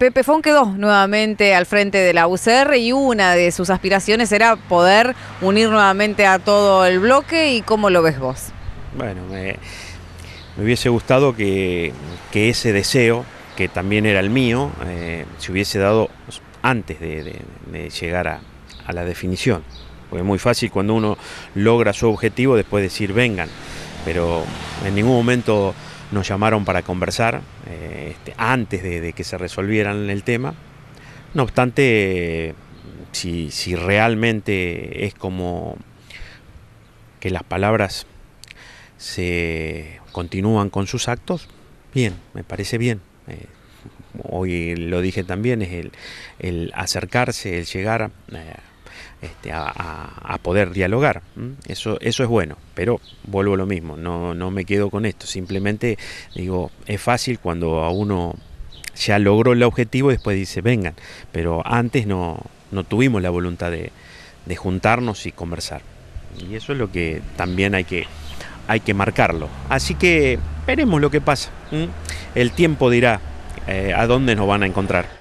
Pepe Fon quedó nuevamente al frente de la UCR y una de sus aspiraciones era poder unir nuevamente a todo el bloque y cómo lo ves vos. Bueno, me, hubiese gustado que, ese deseo, que también era el mío, eh, se hubiese dado antes de, llegar a, a la definición. Porque es muy fácil cuando uno logra su objetivo después decir vengan, pero en ningún momento nos llamaron para conversar eh, este, antes de, que se resolvieran el tema. No obstante, si, realmente es como que las palabras se continúan con sus actos, bien, me parece bien. Eh, hoy lo dije también, es el, acercarse, el llegar eh, este, a, poder dialogar. Eso, eso es bueno, pero vuelvo a lo mismo, no, me quedo con esto, simplemente digo, es fácil cuando a uno ya logró el objetivo y después dice, vengan, pero antes no, tuvimos la voluntad de, juntarnos y conversar. Y eso es lo que también hay que, hay que marcarlo. Así que veremos lo que pasa. El tiempo dirá eh, a dónde nos van a encontrar.